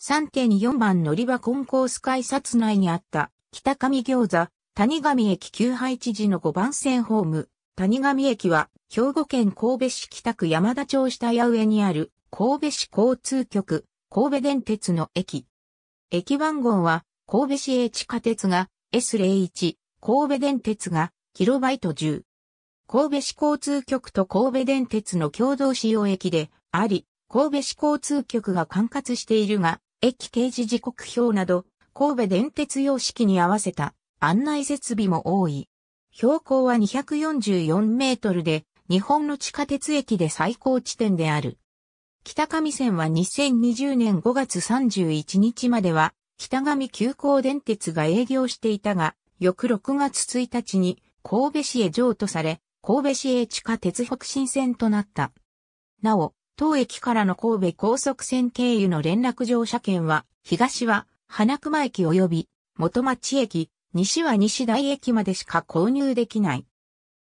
3.4番乗り場コンコース改札内にあった北上餃子、谷上駅旧配置時の5番線ホーム。谷上駅は兵庫県神戸市北区山田町下屋上にある神戸市交通局神戸電鉄の駅。駅番号は神戸市営地下鉄が S01 神戸電鉄がキロバイト10。神戸市交通局と神戸電鉄の共同使用駅であり、神戸市交通局が管轄しているが、駅掲示時刻表など、神戸電鉄様式に合わせた案内設備も多い。標高は244メートルで、日本の地下鉄駅で最高地点である。北上線は2020年5月31日までは、北上急行電鉄が営業していたが、翌6月1日に神戸市へ譲渡され、神戸市営地下鉄北新線となった。なお、当駅からの神戸高速線経由の連絡乗車券は、東は花熊駅及び元町駅、西は西台駅までしか購入できない。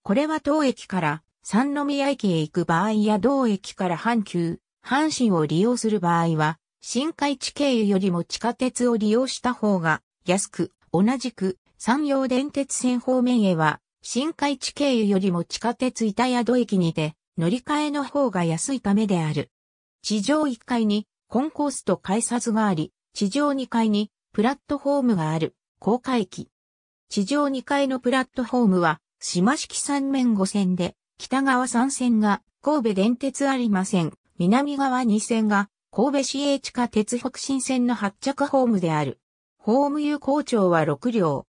これは当駅から三宮駅へ行く場合や同駅から阪急、阪神を利用する場合は、新海地経由よりも地下鉄を利用した方が安く、同じく山陽電鉄線方面へは、新海地経由よりも地下鉄板宿駅にて、乗り換えの方が安いためである。地上1階にコンコースと改札があり、地上2階にプラットホームがある高架駅。地上2階のプラットホームは島式三面5線で、北側3線が神戸電鉄ありません。南側2線が神戸市営地下鉄北新線の発着ホームである。ホーム有効長は6両。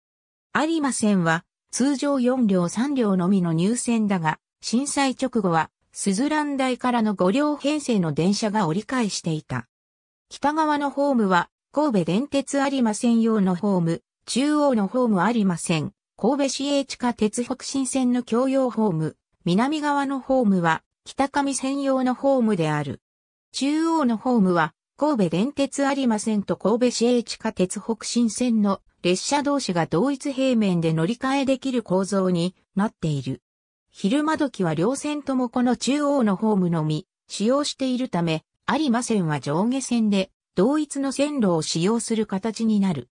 ありませんは通常4両3両のみの入線だが、震災直後はスズラン台からの5両編成の電車が折り返していた。北側のホームは、神戸電鉄有馬専用のホーム、中央のホーム有馬線、神戸市営地下鉄北新線の共用ホーム、南側のホームは、北上専用のホームである。中央のホームは、神戸電鉄有馬線と神戸市営地下鉄北新線の列車同士が同一平面で乗り換えできる構造になっている。昼間時は両線ともこの中央のホームのみ、使用しているため、有馬線は上下線で、同一の線路を使用する形になる。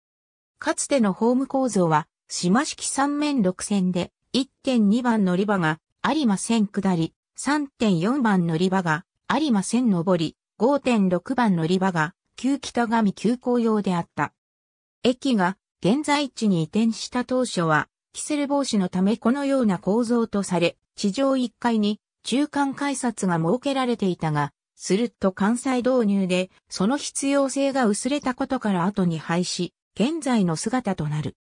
かつてのホーム構造は、島式三面六線で、1.2番乗り場が有馬線下り、3.4番乗り場が有馬線上り、5.6番乗り場が旧北上急行用であった。駅が現在地に移転した当初はキセル防止のためこのような構造とされ、地上1階に中間改札が設けられていたが、すると関西導入で、その必要性が薄れたことから後に廃止、現在の姿となる。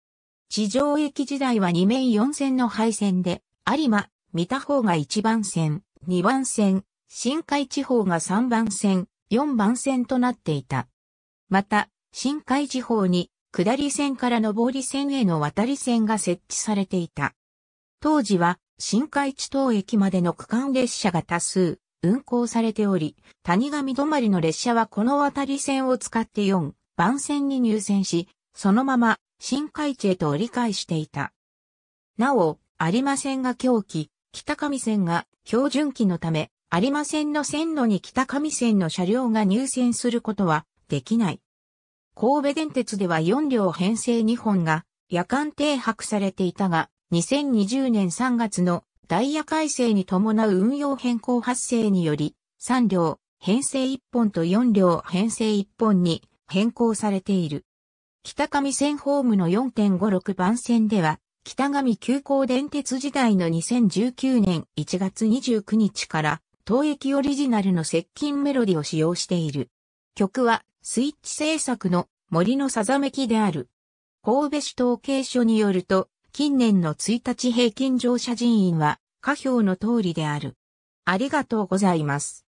地上駅時代は2面4線の廃線で、有馬、三田方が1番線、2番線、深海地方が3番線、4番線となっていた。また、深海地方に下り線から上り線への渡り線が設置されていた。当時は新海地東駅までの区間列車が多数運行されており、谷上止まりの列車はこの渡り線を使って4番線に入線し、そのまま新海地へと折り返していた。なお、有馬線が狂気、北上線が標準期のため、有馬線の線路に北上線の車両が入線することはできない。神戸電鉄では4両編成2本が夜間停泊されていたが、2020年3月のダイヤ改正に伴う運用変更発生により、3両編成1本と4両編成1本に変更されている。北上線ホームの4.56番線では、北上急行電鉄時代の2019年1月29日から、当駅オリジナルの接近メロディを使用している。曲はスイッチ制作の森のさざめきである。神戸市統計所によると、近年の1日平均乗車人員は、下表の通りである。ありがとうございます。